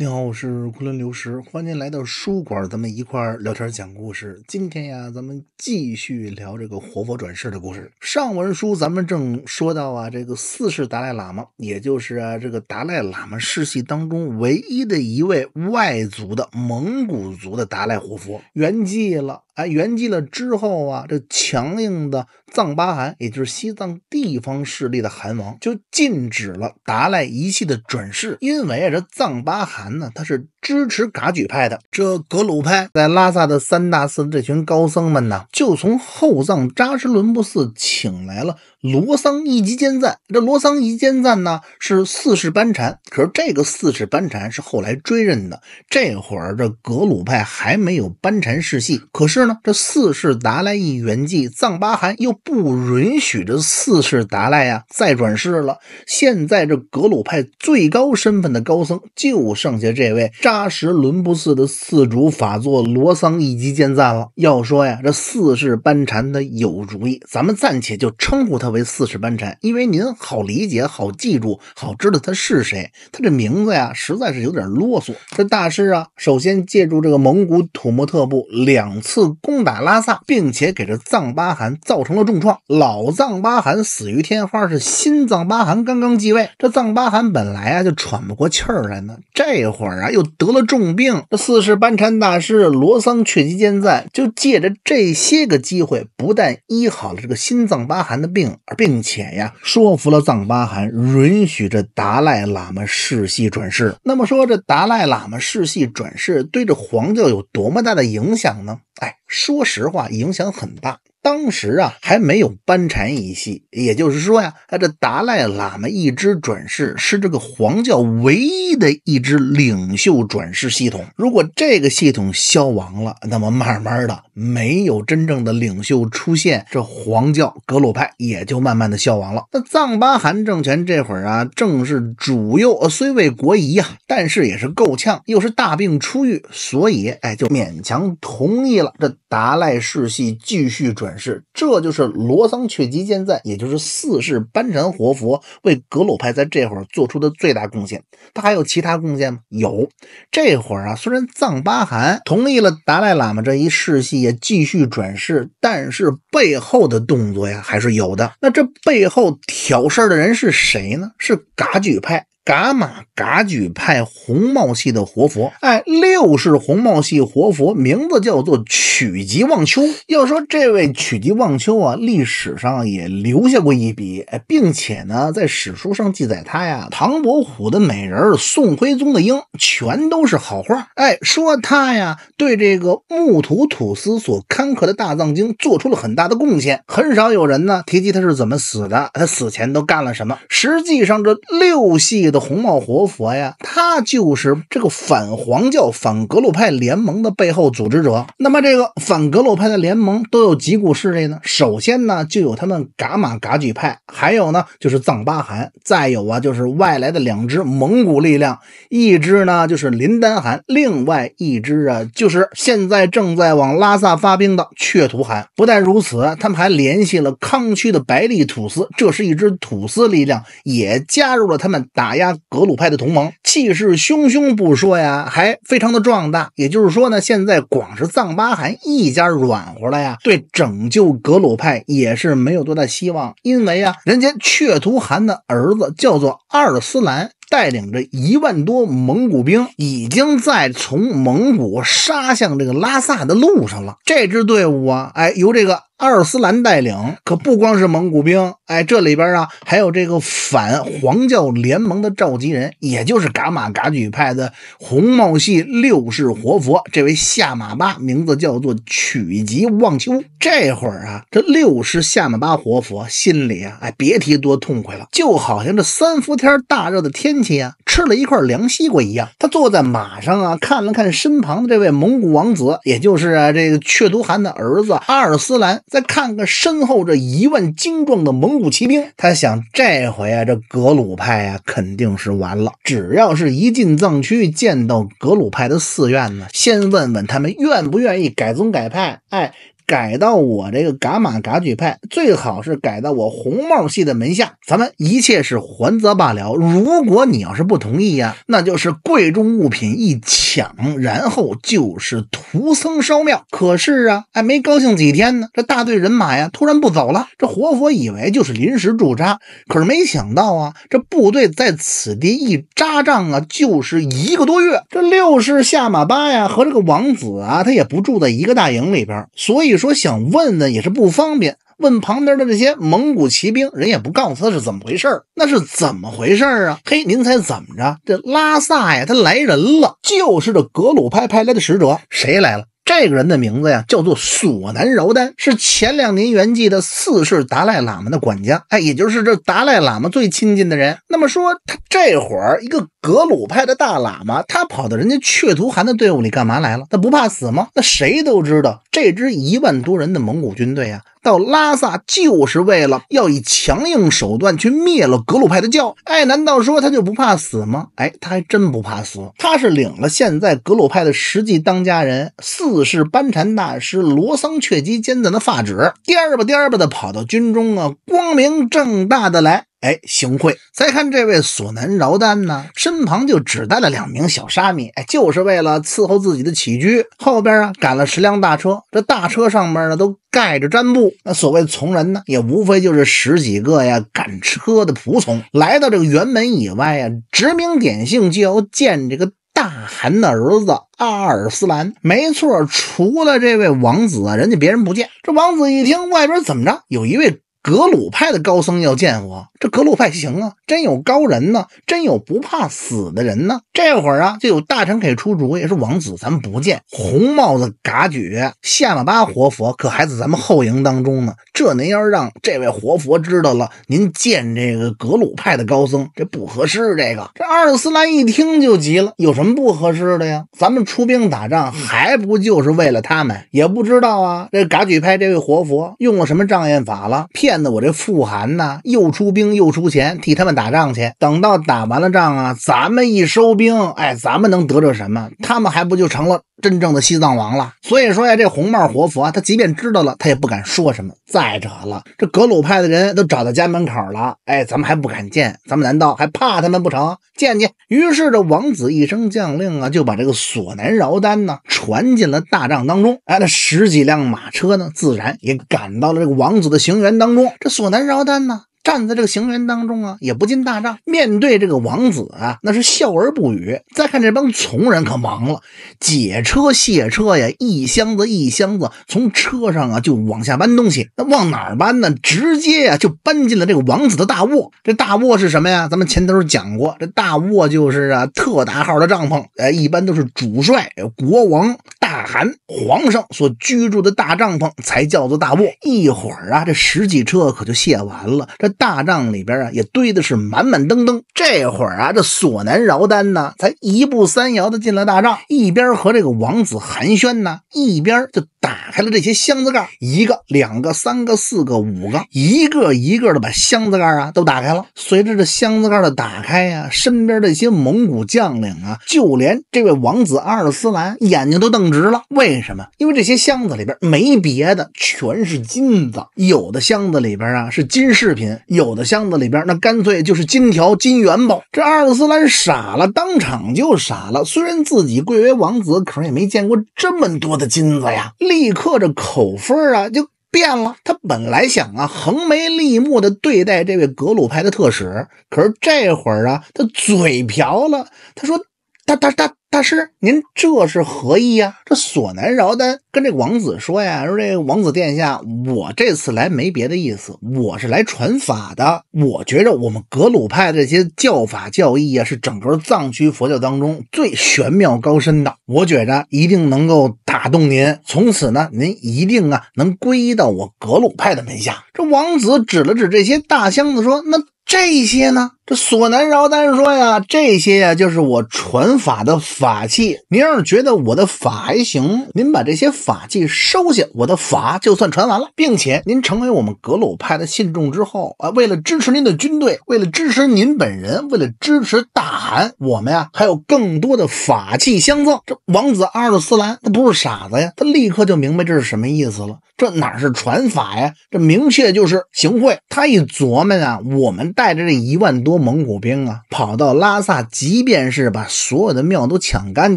你好，我是昆仑流石，欢迎来到书馆，咱们一块儿聊天讲故事。今天呀，咱们继续聊这个活佛转世的故事。上文书咱们正说到啊，这个四世达赖喇嘛，也就是啊这个达赖喇嘛世系当中唯一的一位外族的蒙古族的达赖活佛，圆寂了。还圆寂了之后啊，这强硬的藏巴汗，也就是西藏地方势力的汗王，就禁止了达赖遗弃的转世，因为啊，这藏巴汗呢，他是。支持噶举派的这格鲁派在拉萨的三大寺这群高僧们呢，就从后藏扎什伦布寺请来了罗桑一吉坚赞。这罗桑一级坚赞呢是四世班禅，可是这个四世班禅是后来追认的，这会儿这格鲁派还没有班禅世系。可是呢，这四世达赖一圆寂，藏巴汗又不允许这四世达赖呀再转世了。现在这格鲁派最高身份的高僧就剩下这位扎。八时伦布寺的寺主法座罗桑一击见赞了。要说呀，这四世班禅他有主意，咱们暂且就称呼他为四世班禅，因为您好理解、好记住、好知道他是谁。他这名字呀，实在是有点啰嗦。这大师啊，首先借助这个蒙古土默特部两次攻打拉萨，并且给这藏巴汗造成了重创。老藏巴汗死于天花，是新藏巴汗刚刚继位，这藏巴汗本来啊就喘不过气儿来呢，这会儿啊又。得了重病，那四世班禅大师罗桑却吉坚赞就借着这些个机会，不但医好了这个心脏巴寒的病，而并且呀，说服了藏巴汗，允许这达赖喇嘛世系转世。那么说这达赖喇嘛世系转世对这黄教有多么大的影响呢？哎，说实话，影响很大。当时啊，还没有班禅一系，也就是说呀，啊这达赖喇嘛一支转世是这个黄教唯一的一支领袖转世系统。如果这个系统消亡了，那么慢慢的。没有真正的领袖出现，这黄教格鲁派也就慢慢的消亡了。那藏巴汗政权这会儿啊，正是主幼，呃，虽为国疑呀，但是也是够呛，又是大病初愈，所以哎，就勉强同意了这达赖世系继续转世。这就是罗桑却吉坚赞，也就是四世班禅活佛为格鲁派在这会儿做出的最大贡献。他还有其他贡献吗？有，这会儿啊，虽然藏巴汗同意了达赖喇嘛这一世系。继续转世，但是背后的动作呀还是有的。那这背后挑事儿的人是谁呢？是噶举派。噶玛噶举派红帽系的活佛，哎，六世红帽系活佛名字叫做曲吉旺秋。要说这位曲吉旺秋啊，历史上也留下过一笔，哎，并且呢，在史书上记载他呀，唐伯虎的美人，宋徽宗的鹰，全都是好话。哎，说他呀，对这个木土土司所刊刻的大藏经做出了很大的贡献。很少有人呢提及他是怎么死的，他死前都干了什么。实际上，这六系的。红帽活佛呀，他就是这个反黄教、反格鲁派联盟的背后组织者。那么，这个反格鲁派的联盟都有几股势力呢？首先呢，就有他们噶玛噶举派，还有呢就是藏巴汗，再有啊就是外来的两支蒙古力量，一支呢就是林丹汗，另外一支啊就是现在正在往拉萨发兵的却图汗。不但如此，他们还联系了康区的白利土司，这是一支土司力量，也加入了他们打。加格鲁派的同盟气势汹汹不说呀，还非常的壮大。也就是说呢，现在光是藏巴汗一家软和了呀，对拯救格鲁派也是没有多大希望。因为啊，人家却图汗的儿子叫做阿尔斯兰。带领着一万多蒙古兵，已经在从蒙古杀向这个拉萨的路上了。这支队伍啊，哎，由这个阿尔斯兰带领，可不光是蒙古兵，哎，这里边啊，还有这个反黄教联盟的召集人，也就是噶玛噶举派的红帽系六世活佛，这位夏玛巴，名字叫做曲吉旺秋。这会儿啊，这六世夏玛巴活佛心里啊，哎，别提多痛快了，就好像这三伏天大热的天。戚啊，吃了一块凉西瓜一样。他坐在马上啊，看了看身旁的这位蒙古王子，也就是啊这个雀突汗的儿子阿尔斯兰，再看看身后这一万精壮的蒙古骑兵。他想，这回啊，这格鲁派啊，肯定是完了。只要是一进藏区，见到格鲁派的寺院呢，先问问他们愿不愿意改宗改派。哎。改到我这个噶玛噶举派，最好是改到我红帽系的门下，咱们一切是还则罢了。如果你要是不同意呀，那就是贵重物品一抢，然后就是屠僧烧庙。可是啊，哎，没高兴几天呢，这大队人马呀，突然不走了。这活佛以为就是临时驻扎，可是没想到啊，这部队在此地一扎帐啊，就是一个多月。这六世下马巴呀和这个王子啊，他也不住在一个大营里边，所以。说想问问也是不方便，问旁边的这些蒙古骑兵，人也不告诉他是怎么回事那是怎么回事啊？嘿，您猜怎么着？这拉萨呀，他来人了，就是这格鲁派派来的使者，谁来了？这个人的名字呀，叫做索南饶丹，是前两年圆寂的四世达赖喇嘛的管家，哎，也就是这达赖喇嘛最亲近的人。那么说，他这会儿一个格鲁派的大喇嘛，他跑到人家却图汗的队伍里干嘛来了？他不怕死吗？那谁都知道，这支一万多人的蒙古军队呀。到拉萨就是为了要以强硬手段去灭了格鲁派的教。哎，难道说他就不怕死吗？哎，他还真不怕死。他是领了现在格鲁派的实际当家人四世班禅大师罗桑阙基坚赞的发旨，颠吧颠吧的跑到军中啊，光明正大的来。哎，行贿。再看这位索南饶丹呢，身旁就只带了两名小沙弥，哎，就是为了伺候自己的起居。后边啊，赶了十辆大车，这大车上面呢都盖着毡布。那所谓从人呢，也无非就是十几个呀，赶车的仆从。来到这个辕门以外啊，指名点姓就要见这个大汗的儿子阿尔斯兰。没错，除了这位王子啊，人家别人不见。这王子一听外边怎么着，有一位。格鲁派的高僧要见我，这格鲁派行啊，真有高人呢，真有不怕死的人呢。这会儿啊，就有大臣给出主意说：“王子，咱们不见红帽子嘎举、夏了巴活佛，可还在咱们后营当中呢。这您要是让这位活佛知道了，您见这个格鲁派的高僧，这不合适。这个这阿尔斯兰一听就急了：有什么不合适的呀？咱们出兵打仗还不就是为了他们？也不知道啊，这嘎举派这位活佛用了什么障眼法了，骗。那我这富韩呢，又出兵又出钱替他们打仗去。等到打完了仗啊，咱们一收兵，哎，咱们能得着什么？他们还不就成了？真正的西藏王了，所以说呀，这红帽活佛他即便知道了，他也不敢说什么。再者了，这格鲁派的人都找到家门口了，哎，咱们还不敢见，咱们难道还怕他们不成？见见。于是这王子一声将令啊，就把这个索南饶丹呢传进了大帐当中。哎，那十几辆马车呢，自然也赶到了这个王子的行辕当中。这索南饶丹呢。站在这个行人当中啊，也不进大帐，面对这个王子啊，那是笑而不语。再看这帮从人，可忙了，解车卸车呀，一箱子一箱子从车上啊就往下搬东西，那往哪儿搬呢？直接呀就搬进了这个王子的大卧。这大卧是什么呀？咱们前头讲过，这大卧就是啊特大号的帐篷，呃，一般都是主帅国王。大汗皇上所居住的大帐篷才叫做大卧。一会儿啊，这十几车可就卸完了。这大帐里边啊，也堆的是满满登登。这会儿啊，这索南饶丹呢，才一步三摇的进了大帐，一边和这个王子寒暄呢，一边就。打开了这些箱子盖，一个、两个、三个、四个、五个，一个一个的把箱子盖啊都打开了。随着这箱子盖的打开呀，身边的一些蒙古将领啊，就连这位王子阿尔斯兰眼睛都瞪直了。为什么？因为这些箱子里边没别的，全是金子。有的箱子里边啊是金饰品，有的箱子里边那干脆就是金条、金元宝。这阿尔斯兰傻了，当场就傻了。虽然自己贵为王子，可是也没见过这么多的金子呀。立。立刻这口风啊就变了。他本来想啊横眉立目的对待这位格鲁派的特使，可是这会儿啊他嘴瓢了。他说。大大大大师，您这是何意呀？这索南饶丹跟这王子说呀，说这王子殿下，我这次来没别的意思，我是来传法的。我觉着我们格鲁派这些教法教义啊，是整个藏区佛教当中最玄妙高深的。我觉着一定能够打动您，从此呢，您一定啊能归到我格鲁派的门下。这王子指了指这些大箱子，说：“那这些呢？”这索南饶丹说呀，这些呀就是我传法的法器。您要是觉得我的法还行，您把这些法器收下，我的法就算传完了。并且您成为我们格鲁派的信众之后啊，为了支持您的军队，为了支持您本人，为了支持大汗，我们呀还有更多的法器相赠。这王子阿尔斯兰他不是傻子呀，他立刻就明白这是什么意思了。这哪是传法呀，这明确就是行贿。他一琢磨啊，我们带着这一万多。蒙古兵啊，跑到拉萨，即便是把所有的庙都抢干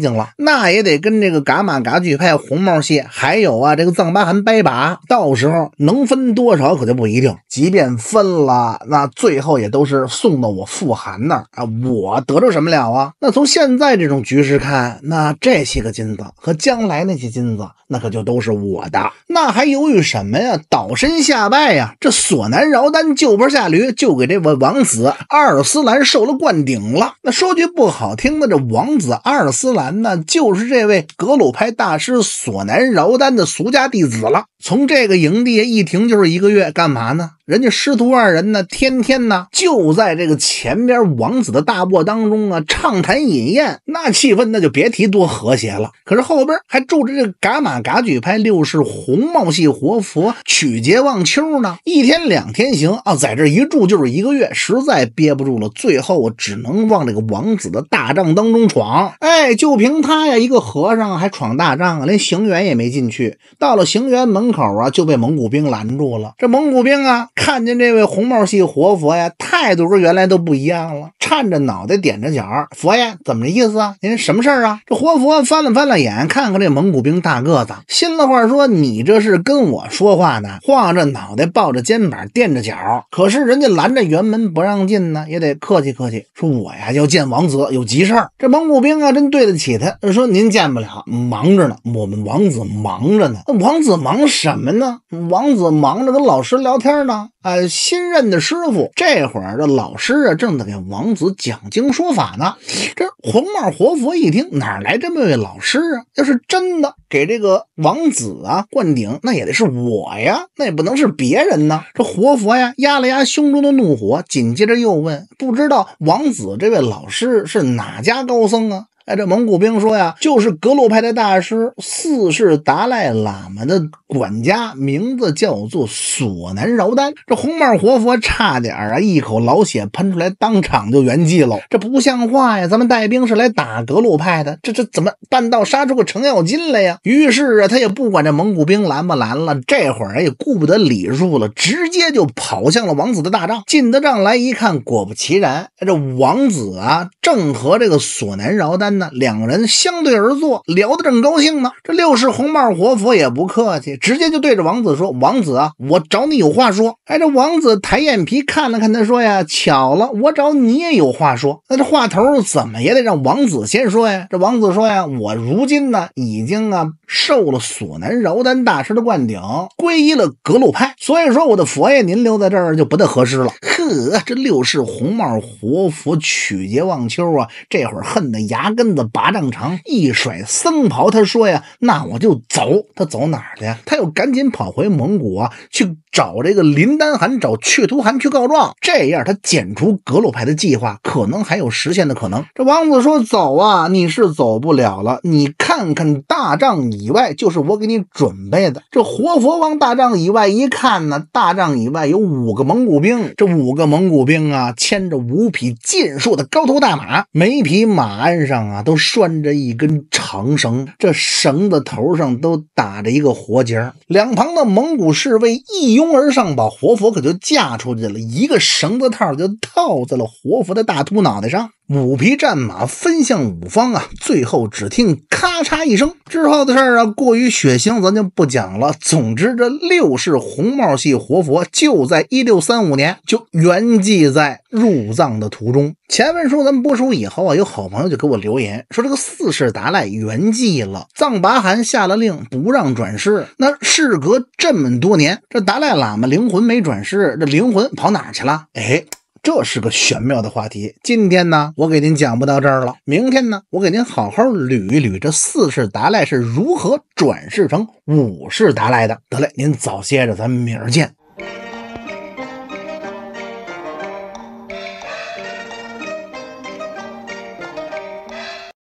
净了，那也得跟这个噶玛噶举派、红帽系，还有啊这个藏巴汗掰把，到时候能分多少可就不一定。即便分了，那最后也都是送到我富汗那儿啊，我得着什么了啊？那从现在这种局势看，那这些个金子和将来那些金子，那可就都是我的，那还犹豫什么呀？倒身下拜呀！这索南饶丹就坡下驴，就给这位王子二。尔斯兰受了灌顶了。那说句不好听的，这王子阿尔斯兰呢，就是这位格鲁派大师索南饶丹的俗家弟子了。从这个营地一停就是一个月，干嘛呢？人家师徒二人呢，天天呢就在这个前边王子的大卧当中啊畅谈饮宴，那气氛那就别提多和谐了。可是后边还住着这个噶玛噶举派六世红帽系活佛曲杰旺秋呢，一天两天行啊，在这一住就是一个月，实在憋不住了，最后只能往这个王子的大帐当中闯。哎，就凭他呀，一个和尚还闯大帐啊，连行辕也没进去，到了行辕门。口啊就被蒙古兵拦住了。这蒙古兵啊，看见这位红帽系活佛呀，态度跟原来都不一样了，颤着脑袋，踮着脚佛爷怎么意思啊？您什么事儿啊？这活佛翻了翻了眼，看看这蒙古兵大个子，心里话说你这是跟我说话呢？晃着脑袋，抱着肩膀，垫着脚。可是人家拦着辕门不让进呢，也得客气客气。说我呀要见王泽，有急事儿。这蒙古兵啊，真对得起他说您见不了，忙着呢。我们王子忙着呢。王子忙什么呢？王子忙着跟老师聊天呢。哎，新任的师傅，这会儿这老师啊，正在给王子讲经说法呢。这红帽活佛一听，哪来这么位老师啊？要是真的给这个王子啊灌顶，那也得是我呀，那也不能是别人呢。这活佛呀，压了压胸中的怒火，紧接着又问：不知道王子这位老师是哪家高僧啊？哎，这蒙古兵说呀，就是格鲁派的大师四世达赖喇嘛的管家，名字叫做索南饶丹。这红帽活佛差点啊，一口老血喷出来，当场就圆寂了。这不像话呀！咱们带兵是来打格鲁派的，这这怎么半道杀出个程咬金来呀？于是啊，他也不管这蒙古兵拦不拦了，这会儿也顾不得礼数了，直接就跑向了王子的大帐。进得帐来一看，果不其然，这王子啊，正和这个索南饶丹。两人相对而坐，聊得正高兴呢。这六世红帽活佛也不客气，直接就对着王子说：“王子啊，我找你有话说。”哎，这王子抬眼皮看了看，他说：“呀，巧了，我找你也有话说。”那这话头怎么也得让王子先说呀？这王子说：“呀，我如今呢，已经啊。”受了索南饶丹大师的灌顶，皈依了格鲁派，所以说我的佛爷您留在这儿就不太合适了。呵，这六世红帽活佛曲杰旺秋啊，这会儿恨得牙根子拔丈长，一甩僧袍，他说呀：“那我就走。”他走哪儿去？他又赶紧跑回蒙古啊去。找这个林丹汗，找雀图汗去告状，这样他剪除格鲁派的计划可能还有实现的可能。这王子说：“走啊，你是走不了了。你看看大帐以外，就是我给你准备的。这活佛王大帐以外一看呢，大帐以外有五个蒙古兵，这五个蒙古兵啊，牵着五匹健硕的高头大马，每匹马鞍上啊都拴着一根长绳，这绳子头上都打着一个活结。两旁的蒙古侍卫一拥。”冲而上，把活佛可就架出去了，一个绳子套就套在了活佛的大秃脑袋上。五匹战马分向五方啊！最后只听咔嚓一声，之后的事儿啊，过于血腥，咱就不讲了。总之，这六世红帽系活佛就在1635年就圆寂在入藏的途中。前文书咱们播出以后啊，有好朋友就给我留言说，这个四世达赖圆寂了，藏巴汗下了令不让转世。那事隔这么多年，这达赖喇嘛灵魂没转世，这灵魂跑哪去了？哎。这是个玄妙的话题，今天呢，我给您讲不到这儿了。明天呢，我给您好好捋一捋这四世达赖是如何转世成五世达赖的。得嘞，您早歇着，咱们明儿见。